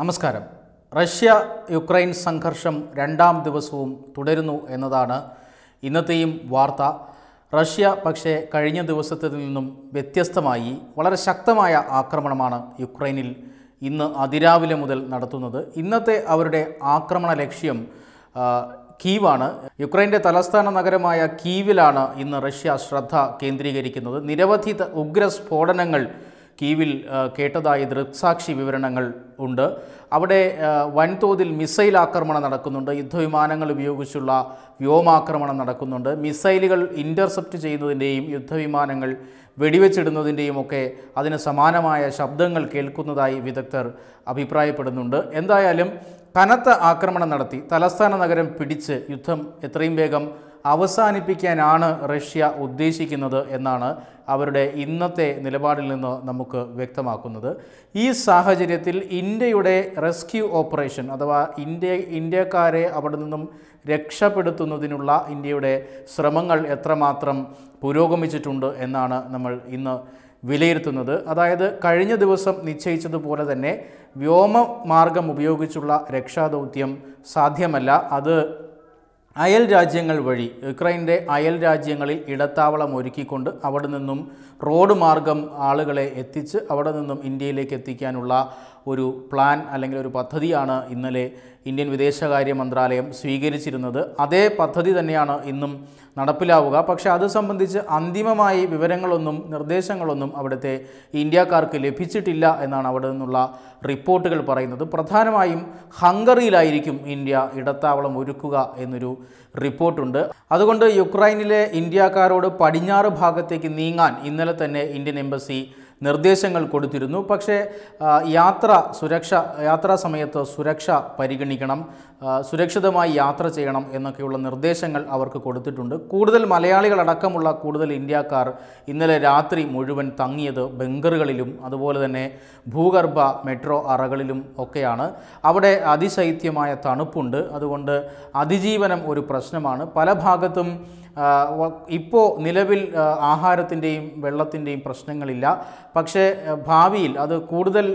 നമസ്കാരം Russia Ukraine സംഘർഷം രണ്ടാം ദിവസവും തുടരുന്നു എന്നതാണ് ഇന്നത്തെയും വാർത്ത റഷ്യ പക്ഷേ കഴിഞ്ഞ ദിവസത്തിൽ നിന്നും വ്യത്യസ്തമായി വളരെ ശക്തമായ ആക്രമണമാണ് യുക്രൈനിൽ ഇന്ന് അതിരാവിലെ മുതൽ നടത്തുന്നത് ഇന്നത്തെ അവരുടെ ആക്രമണ ലക്ഷ്യം കീവാണ് യുക്രൈൻ്റെ തലസ്ഥാന നഗരമായ കീവിലാണ് ഇന്ന് റഷ്യ ശ്രദ്ധ കേന്ദ്രീകരിക്കുന്നത് നിരവധി ഉഗ്ര സ്ഫോടനങ്ങൾ കീവിൽ കേട്ടതായി ദൃക്സാക്ഷി വിവരണങ്ങൾ ഉണ്ട് അവിടെ വൻതോതിൽ മിസൈൽ ആക്രമണം നടക്കുന്നുണ്ട് യുദ്ധവിമാനങ്ങൾ ഉപയോഗിച്ചുള്ള വ്യോമാക്രമണം നടക്കുന്നുണ്ട് മിസൈലുകൾ ഇൻ്റർസെപ്റ്റ് ചെയ്യുന്നതിൻ്റെയും യുദ്ധവിമാനങ്ങൾ വെടിവെച്ചിടുന്നതിൻ്റെയും ഒക്കെ അതിന് സമാനമായ ശബ്ദങ്ങൾ കേൾക്കുന്നതായി വിദഗ്ധർ അഭിപ്രായപ്പെടുന്നുണ്ട് എന്തായാലും കനത്ത ആക്രമണം നടത്തി തലസ്ഥാന നഗരം പിടിച്ച് യുദ്ധം എത്രയും വേഗം അവസാനിപ്പിക്കാനാണ് റഷ്യ ഉദ്ദേശിക്കുന്നത് എന്നാണ് അവരുടെ ഇന്നത്തെ നിലപാടിൽ നിന്ന് നമുക്ക് വ്യക്തമാക്കുന്നത് ഈ സാഹചര്യത്തിൽ ഇന്ത്യയുടെ റെസ്ക്യൂ ഓപ്പറേഷൻ അഥവാ ഇന്ത്യ ഇന്ത്യക്കാരെ അവിടെ നിന്നും രക്ഷപ്പെടുത്തുന്നതിനുള്ള ഇന്ത്യയുടെ ശ്രമങ്ങൾ എത്രമാത്രം പുരോഗമിച്ചിട്ടുണ്ട് എന്നാണ് നമ്മൾ ഇന്ന് വിലയിരുത്തുന്നത് അതായത് കഴിഞ്ഞ ദിവസം നിശ്ചയിച്ചതുപോലെ തന്നെ വ്യോമമാർഗം ഉപയോഗിച്ചുള്ള രക്ഷാദൗത്യം സാധ്യമല്ല അത് അയൽ രാജ്യങ്ങൾ വഴി യുക്രൈൻ്റെ അയൽ രാജ്യങ്ങളിൽ ഇടത്താവളം ഒരുക്കിക്കൊണ്ട് അവിടെ നിന്നും റോഡ് മാർഗം ആളുകളെ എത്തിച്ച് അവിടെ നിന്നും ഇന്ത്യയിലേക്ക് എത്തിക്കാനുള്ള ഒരു പ്ലാൻ അല്ലെങ്കിൽ ഒരു പദ്ധതിയാണ് ഇന്നലെ ഇന്ത്യൻ വിദേശകാര്യ മന്ത്രാലയം സ്വീകരിച്ചിരുന്നത് അതേ പദ്ധതി തന്നെയാണ് ഇന്നും നടപ്പിലാവുക പക്ഷേ അത് സംബന്ധിച്ച് അന്തിമമായി വിവരങ്ങളൊന്നും നിർദ്ദേശങ്ങളൊന്നും അവിടുത്തെ ഇന്ത്യക്കാർക്ക് ലഭിച്ചിട്ടില്ല എന്നാണ് അവിടെ നിന്നുള്ള റിപ്പോർട്ടുകൾ പറയുന്നത് പ്രധാനമായും ഹംഗറിയിലായിരിക്കും ഇന്ത്യ ഇടത്താവളം ഒരുക്കുക എന്നൊരു റിപ്പോർട്ടുണ്ട് അതുകൊണ്ട് യുക്രൈനിലെ ഇന്ത്യക്കാരോട് പടിഞ്ഞാറ് ഭാഗത്തേക്ക് നീങ്ങാൻ ഇന്നലെ തന്നെ ഇന്ത്യൻ എംബസി നിർദ്ദേശങ്ങൾ കൊടുത്തിരുന്നു പക്ഷേ യാത്ര സുരക്ഷ യാത്രാ സമയത്ത് സുരക്ഷ പരിഗണിക്കണം സുരക്ഷിതമായി യാത്ര ചെയ്യണം എന്നൊക്കെയുള്ള നിർദ്ദേശങ്ങൾ അവർക്ക് കൊടുത്തിട്ടുണ്ട് കൂടുതൽ മലയാളികളടക്കമുള്ള കൂടുതൽ ഇന്ത്യക്കാർ ഇന്നലെ രാത്രി മുഴുവൻ തങ്ങിയത് ബംഗറുകളിലും അതുപോലെ തന്നെ ഭൂഗർഭ മെട്രോ അറകളിലും ഒക്കെയാണ് അവിടെ അതിശൈത്യമായ തണുപ്പുണ്ട് അതുകൊണ്ട് അതിജീവനം ഒരു പ്രശ്നമാണ് പല ഭാഗത്തും ഇപ്പോൾ നിലവിൽ ആഹാരത്തിൻ്റെയും വെള്ളത്തിൻ്റെയും പ്രശ്നങ്ങളില്ല പക്ഷേ ഭാവിയിൽ അത് കൂടുതൽ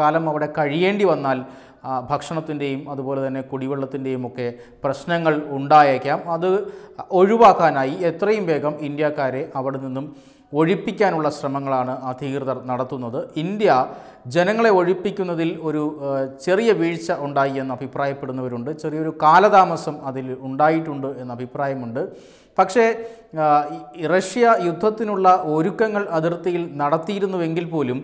കാലം അവിടെ കഴിയേണ്ടി വന്നാൽ ഭക്ഷണത്തിൻ്റെയും അതുപോലെ തന്നെ കുടിവെള്ളത്തിൻ്റെയും ഒക്കെ പ്രശ്നങ്ങൾ ഉണ്ടായേക്കാം അത് ഒഴിവാക്കാനായി എത്രയും വേഗം ഇന്ത്യക്കാരെ അവിടെ നിന്നും ഒഴിപ്പിക്കാനുള്ള ശ്രമങ്ങളാണ് അധികൃതർ നടത്തുന്നത് ഇന്ത്യ ജനങ്ങളെ ഒഴിപ്പിക്കുന്നതിൽ ഒരു ചെറിയ വീഴ്ച ഉണ്ടായി എന്ന് അഭിപ്രായപ്പെടുന്നവരുണ്ട് ചെറിയൊരു കാലതാമസം അതിൽ ഉണ്ടായിട്ടുണ്ട് എന്ന അഭിപ്രായമുണ്ട് പക്ഷേ റഷ്യ യുദ്ധത്തിനുള്ള ഒരുക്കങ്ങൾ അതിർത്തിയിൽ നടത്തിയിരുന്നുവെങ്കിൽ പോലും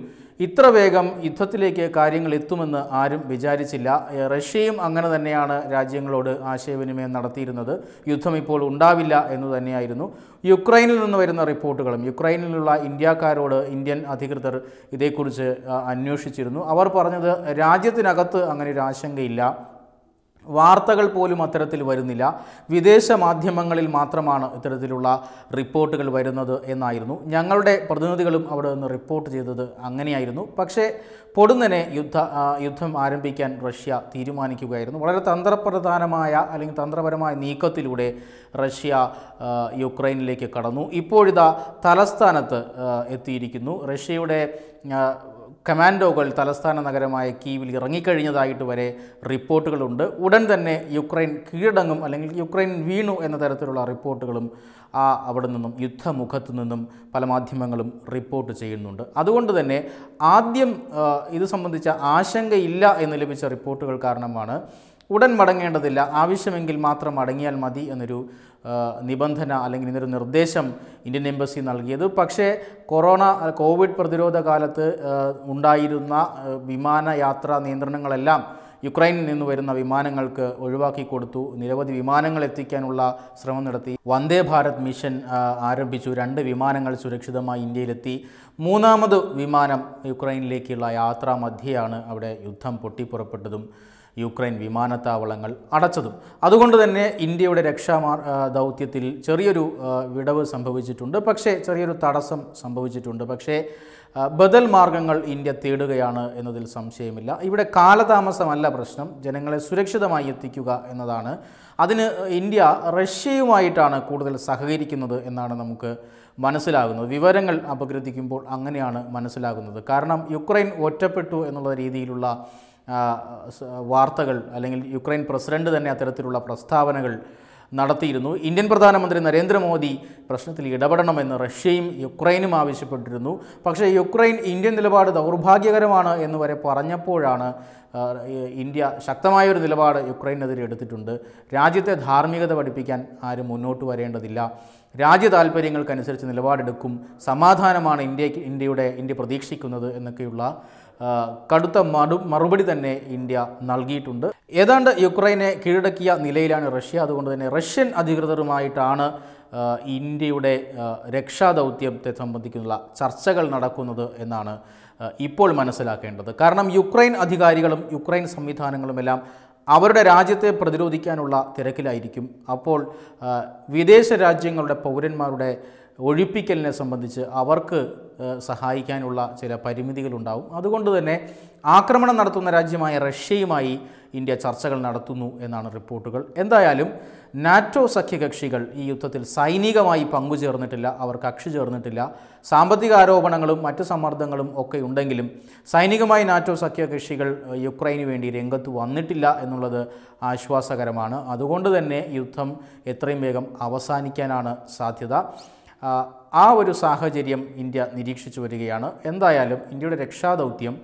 ഇത്ര വേഗം യുദ്ധത്തിലേക്ക് കാര്യങ്ങൾ എത്തുമെന്ന് ആരും വിചാരിച്ചില്ല റഷ്യയും അങ്ങനെ തന്നെയാണ് രാജ്യങ്ങളോട് ആശയവിനിമയം നടത്തിയിരുന്നത് യുദ്ധം ഇപ്പോൾ ഉണ്ടാവില്ല എന്ന് തന്നെയായിരുന്നു യുക്രൈനിൽ നിന്ന് വരുന്ന റിപ്പോർട്ടുകളും യുക്രൈനിലുള്ള ഇന്ത്യക്കാരോട് ഇന്ത്യൻ അധികൃതർ ഇതേക്കുറിച്ച് അന്വേഷിച്ചിരുന്നു അവർ പറഞ്ഞത് രാജ്യത്തിനകത്ത് അങ്ങനെ ഒരു ആശങ്കയില്ല വാർത്തകൾ പോലും അത്തരത്തിൽ വരുന്നില്ല വിദേശ മാധ്യമങ്ങളിൽ മാത്രമാണ് ഇത്തരത്തിലുള്ള റിപ്പോർട്ടുകൾ വരുന്നത് എന്നായിരുന്നു ഞങ്ങളുടെ പ്രതിനിധികളും അവിടെ നിന്ന് റിപ്പോർട്ട് ചെയ്തത് അങ്ങനെയായിരുന്നു പക്ഷേ പൊടുന്നനെ യുദ്ധ യുദ്ധം ആരംഭിക്കാൻ റഷ്യ തീരുമാനിക്കുകയായിരുന്നു വളരെ തന്ത്രപ്രധാനമായ അല്ലെങ്കിൽ തന്ത്രപരമായ നീക്കത്തിലൂടെ റഷ്യ യുക്രൈനിലേക്ക് കടന്നു ഇപ്പോഴിതാ തലസ്ഥാനത്ത് എത്തിയിരിക്കുന്നു റഷ്യയുടെ കമാൻഡോകൾ തലസ്ഥാന നഗരമായ കീവിൽ ഇറങ്ങിക്കഴിഞ്ഞതായിട്ട് വരെ റിപ്പോർട്ടുകളുണ്ട് ഉടൻ തന്നെ യുക്രൈൻ കീഴടങ്ങും അല്ലെങ്കിൽ യുക്രൈൻ വീണു എന്ന തരത്തിലുള്ള റിപ്പോർട്ടുകളും ആ അവിടെ നിന്നും യുദ്ധമുഖത്തു നിന്നും പല മാധ്യമങ്ങളും റിപ്പോർട്ട് ചെയ്യുന്നുണ്ട് അതുകൊണ്ട് തന്നെ ആദ്യം ഇത് സംബന്ധിച്ച ആശങ്കയില്ല എന്ന് ലഭിച്ച റിപ്പോർട്ടുകൾ കാരണമാണ് ഉടൻ മടങ്ങേണ്ടതില്ല ആവശ്യമെങ്കിൽ മാത്രം മടങ്ങിയാൽ മതി എന്നൊരു നിബന്ധന അല്ലെങ്കിൽ ഇന്നൊരു നിർദ്ദേശം ഇന്ത്യൻ എംബസി നൽകിയത് പക്ഷേ കൊറോണ കോവിഡ് പ്രതിരോധ കാലത്ത് ഉണ്ടായിരുന്ന വിമാനയാത്രാ നിയന്ത്രണങ്ങളെല്ലാം യുക്രൈനിൽ നിന്ന് വരുന്ന വിമാനങ്ങൾക്ക് ഒഴിവാക്കി കൊടുത്തു നിരവധി വിമാനങ്ങൾ എത്തിക്കാനുള്ള ശ്രമം നടത്തി വന്ദേ ഭാരത് മിഷൻ ആരംഭിച്ചു രണ്ട് വിമാനങ്ങൾ സുരക്ഷിതമായി ഇന്ത്യയിലെത്തി മൂന്നാമത് വിമാനം യുക്രൈനിലേക്കുള്ള യാത്രാ മധ്യയാണ് അവിടെ യുദ്ധം പൊട്ടിപ്പുറപ്പെട്ടതും യുക്രൈൻ വിമാനത്താവളങ്ങൾ അടച്ചതും അതുകൊണ്ട് തന്നെ ഇന്ത്യയുടെ രക്ഷാ ദൗത്യത്തിൽ ചെറിയൊരു വിടവ് സംഭവിച്ചിട്ടുണ്ട് പക്ഷേ ചെറിയൊരു തടസ്സം സംഭവിച്ചിട്ടുണ്ട് പക്ഷേ ബദൽ മാർഗങ്ങൾ ഇന്ത്യ തേടുകയാണ് എന്നതിൽ സംശയമില്ല ഇവിടെ കാലതാമസമല്ല പ്രശ്നം ജനങ്ങളെ സുരക്ഷിതമായി എത്തിക്കുക എന്നതാണ് അതിന് ഇന്ത്യ റഷ്യയുമായിട്ടാണ് കൂടുതൽ സഹകരിക്കുന്നത് എന്നാണ് നമുക്ക് മനസ്സിലാകുന്നത് വിവരങ്ങൾ അപഗ്രഥിക്കുമ്പോൾ അങ്ങനെയാണ് മനസ്സിലാകുന്നത് കാരണം യുക്രൈൻ ഒറ്റപ്പെട്ടു എന്നുള്ള രീതിയിലുള്ള വാർത്തകൾ അല്ലെങ്കിൽ യുക്രൈൻ പ്രസിഡന്റ് തന്നെ അത്തരത്തിലുള്ള പ്രസ്താവനകൾ നടത്തിയിരുന്നു ഇന്ത്യൻ പ്രധാനമന്ത്രി നരേന്ദ്രമോദി പ്രശ്നത്തിൽ ഇടപെടണമെന്ന് റഷ്യയും യുക്രൈനും ആവശ്യപ്പെട്ടിരുന്നു പക്ഷേ യുക്രൈൻ ഇന്ത്യൻ നിലപാട് ദൗർഭാഗ്യകരമാണ് എന്ന് വരെ പറഞ്ഞപ്പോഴാണ് ഇന്ത്യ ശക്തമായൊരു നിലപാട് യുക്രൈനെതിരെ എടുത്തിട്ടുണ്ട് രാജ്യത്തെ ധാർമ്മികത പഠിപ്പിക്കാൻ ആരും മുന്നോട്ട് വരേണ്ടതില്ല രാജ്യ താൽപ്പര്യങ്ങൾക്കനുസരിച്ച് നിലപാടെടുക്കും സമാധാനമാണ് ഇന്ത്യക്ക് ഇന്ത്യയുടെ ഇന്ത്യ പ്രതീക്ഷിക്കുന്നത് എന്നൊക്കെയുള്ള കടുത്ത മടു മറുപടി തന്നെ ഇന്ത്യ നൽകിയിട്ടുണ്ട് ഏതാണ്ട് യുക്രൈനെ കീഴടക്കിയ നിലയിലാണ് റഷ്യ അതുകൊണ്ട് തന്നെ റഷ്യൻ അധികൃതരുമായിട്ടാണ് ഇന്ത്യയുടെ രക്ഷാദൗത്യത്തെ സംബന്ധിക്കുന്ന ചർച്ചകൾ നടക്കുന്നത് എന്നാണ് ഇപ്പോൾ മനസ്സിലാക്കേണ്ടത് കാരണം യുക്രൈൻ അധികാരികളും യുക്രൈൻ സംവിധാനങ്ങളുമെല്ലാം അവരുടെ രാജ്യത്തെ പ്രതിരോധിക്കാനുള്ള തിരക്കിലായിരിക്കും അപ്പോൾ വിദേശ രാജ്യങ്ങളുടെ പൗരന്മാരുടെ ഒഴിപ്പിക്കലിനെ സംബന്ധിച്ച് അവർക്ക് സഹായിക്കാനുള്ള ചില പരിമിതികളുണ്ടാവും അതുകൊണ്ട് തന്നെ ആക്രമണം നടത്തുന്ന രാജ്യമായ റഷ്യയുമായി ഇന്ത്യ ചർച്ചകൾ നടത്തുന്നു എന്നാണ് റിപ്പോർട്ടുകൾ എന്തായാലും നാറ്റോ സഖ്യകക്ഷികൾ ഈ യുദ്ധത്തിൽ സൈനികമായി പങ്കുചേർന്നിട്ടില്ല അവർ കക്ഷി ചേർന്നിട്ടില്ല സാമ്പത്തിക ആരോപണങ്ങളും മറ്റു സമ്മർദ്ദങ്ങളും ഒക്കെ ഉണ്ടെങ്കിലും സൈനികമായി നാറ്റോ സഖ്യകക്ഷികൾ യുക്രൈന് വേണ്ടി രംഗത്ത് വന്നിട്ടില്ല എന്നുള്ളത് ആശ്വാസകരമാണ് അതുകൊണ്ട് തന്നെ യുദ്ധം എത്രയും വേഗം അവസാനിക്കാനാണ് സാധ്യത ആ ഒരു സാഹചര്യം ഇന്ത്യ നിരീക്ഷിച്ചു വരികയാണ് എന്തായാലും ഇന്ത്യയുടെ രക്ഷാദൗത്യം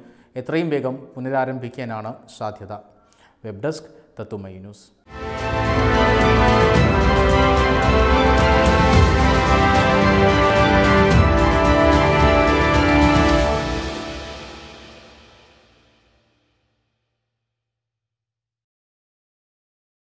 എത്രയും വേഗം പുനരാരംഭിക്കാനാണ് സാധ്യത വെബ് ഡെസ്ക് തത്തുമൈ ന്യൂസ്